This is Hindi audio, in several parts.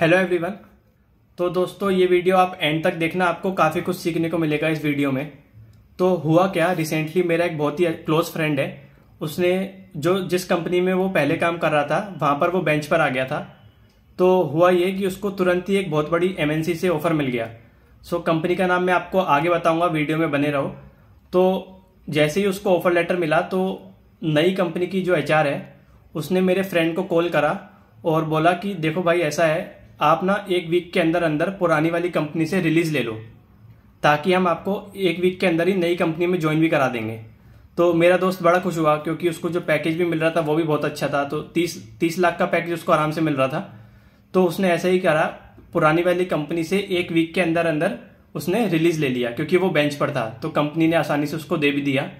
हेलो एवरीवन तो दोस्तों ये वीडियो आप एंड तक देखना आपको काफ़ी कुछ सीखने को मिलेगा इस वीडियो में तो हुआ क्या रिसेंटली मेरा एक बहुत ही क्लोज फ्रेंड है उसने जो जिस कंपनी में वो पहले काम कर रहा था वहाँ पर वो बेंच पर आ गया था तो हुआ ये कि उसको तुरंत ही एक बहुत बड़ी एम से ऑफर मिल गया सो कंपनी का नाम मैं आपको आगे बताऊँगा वीडियो में बने रहो तो जैसे ही उसको ऑफर लेटर मिला तो नई कंपनी की जो एच है उसने मेरे फ्रेंड को कॉल करा और बोला कि देखो भाई ऐसा है आप ना एक वीक के अंदर अंदर पुरानी वाली कंपनी से रिलीज़ ले लो ताकि हम आपको एक वीक के अंदर ही नई कंपनी में ज्वाइन भी करा देंगे तो मेरा दोस्त बड़ा खुश हुआ क्योंकि उसको जो पैकेज भी मिल रहा था वो भी बहुत अच्छा था तो तीस तीस लाख का पैकेज उसको आराम से मिल रहा था तो उसने ऐसे ही करा पुरानी वाली कंपनी से एक वीक के अंदर अंदर उसने रिलीज़ ले लिया क्योंकि वो बेंच पर था तो कंपनी ने आसानी से उसको दे भी दिया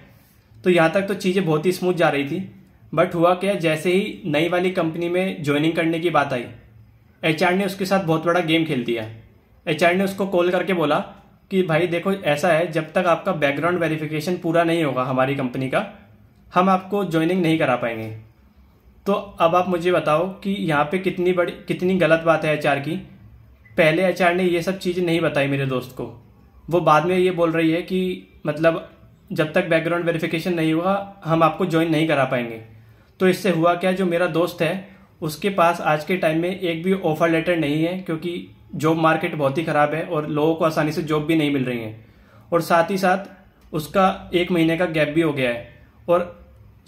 तो यहाँ तक तो चीज़ें बहुत ही स्मूथ जा रही थी बट हुआ क्या जैसे ही नई वाली कंपनी में ज्वाइनिंग करने की बात आई एच ने उसके साथ बहुत बड़ा गेम खेल दिया एच ने उसको कॉल करके बोला कि भाई देखो ऐसा है जब तक आपका बैकग्राउंड वेरिफिकेशन पूरा नहीं होगा हमारी कंपनी का हम आपको ज्वाइनिंग नहीं करा पाएंगे तो अब आप मुझे बताओ कि यहाँ पे कितनी बड़ी कितनी गलत बात है एच की पहले एच ने ये सब चीज़ें नहीं बताई मेरे दोस्त को वो बाद में ये बोल रही है कि मतलब जब तक बैकग्राउंड वेरिफिकेशन नहीं हुआ हम आपको ज्वाइन नहीं करा पाएंगे तो इससे हुआ क्या जो मेरा दोस्त है उसके पास आज के टाइम में एक भी ऑफर लेटर नहीं है क्योंकि जॉब मार्केट बहुत ही ख़राब है और लोगों को आसानी से जॉब भी नहीं मिल रही है और साथ ही साथ उसका एक महीने का गैप भी हो गया है और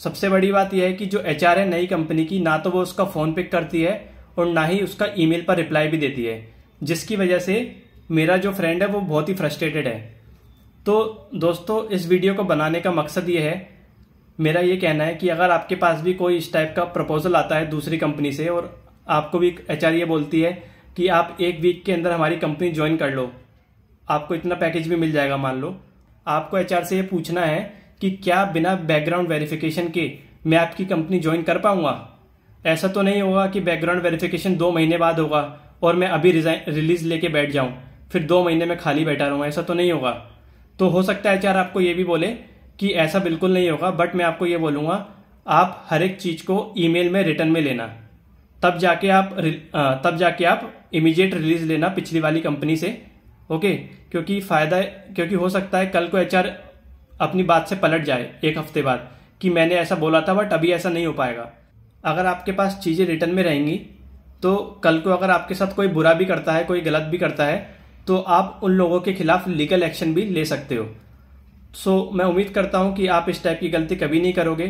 सबसे बड़ी बात यह है कि जो एच है नई कंपनी की ना तो वो उसका फ़ोन पिक करती है और ना ही उसका ईमेल पर रिप्लाई भी देती है जिसकी वजह से मेरा जो फ्रेंड है वो बहुत ही फ्रस्ट्रेटेड है तो दोस्तों इस वीडियो को बनाने का मकसद ये है मेरा ये कहना है कि अगर आपके पास भी कोई इस टाइप का प्रपोजल आता है दूसरी कंपनी से और आपको भी एच ये बोलती है कि आप एक वीक के अंदर हमारी कंपनी ज्वाइन कर लो आपको इतना पैकेज भी मिल जाएगा मान लो आपको एच से ये पूछना है कि क्या बिना बैकग्राउंड वेरिफिकेशन के मैं आपकी कंपनी ज्वाइन कर पाऊंगा ऐसा तो नहीं होगा कि बैकग्राउंड वेरिफिकेशन दो महीने बाद होगा और मैं अभी रिलीज लेके बैठ जाऊं फिर दो महीने में खाली बैठा रहूंगा ऐसा तो नहीं होगा तो हो सकता है एच आपको ये भी बोले कि ऐसा बिल्कुल नहीं होगा बट मैं आपको ये बोलूँगा आप हर एक चीज़ को ईमेल में रिटर्न में लेना तब जाके आप तब जाके आप इमीडिएट रिलीज लेना पिछली वाली कंपनी से ओके क्योंकि फ़ायदा क्योंकि हो सकता है कल को एच अपनी बात से पलट जाए एक हफ्ते बाद कि मैंने ऐसा बोला था बट अभी ऐसा नहीं हो पाएगा अगर आपके पास चीज़ें रिटर्न में रहेंगी तो कल को अगर आपके साथ कोई बुरा भी करता है कोई गलत भी करता है तो आप उन लोगों के खिलाफ लीगल एक्शन भी ले सकते हो सो so, मैं उम्मीद करता हूँ कि आप इस टाइप की गलती कभी नहीं करोगे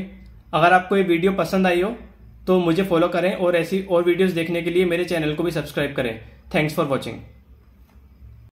अगर आपको ये वीडियो पसंद आई हो तो मुझे फॉलो करें और ऐसी और वीडियोस देखने के लिए मेरे चैनल को भी सब्सक्राइब करें थैंक्स फॉर वॉचिंग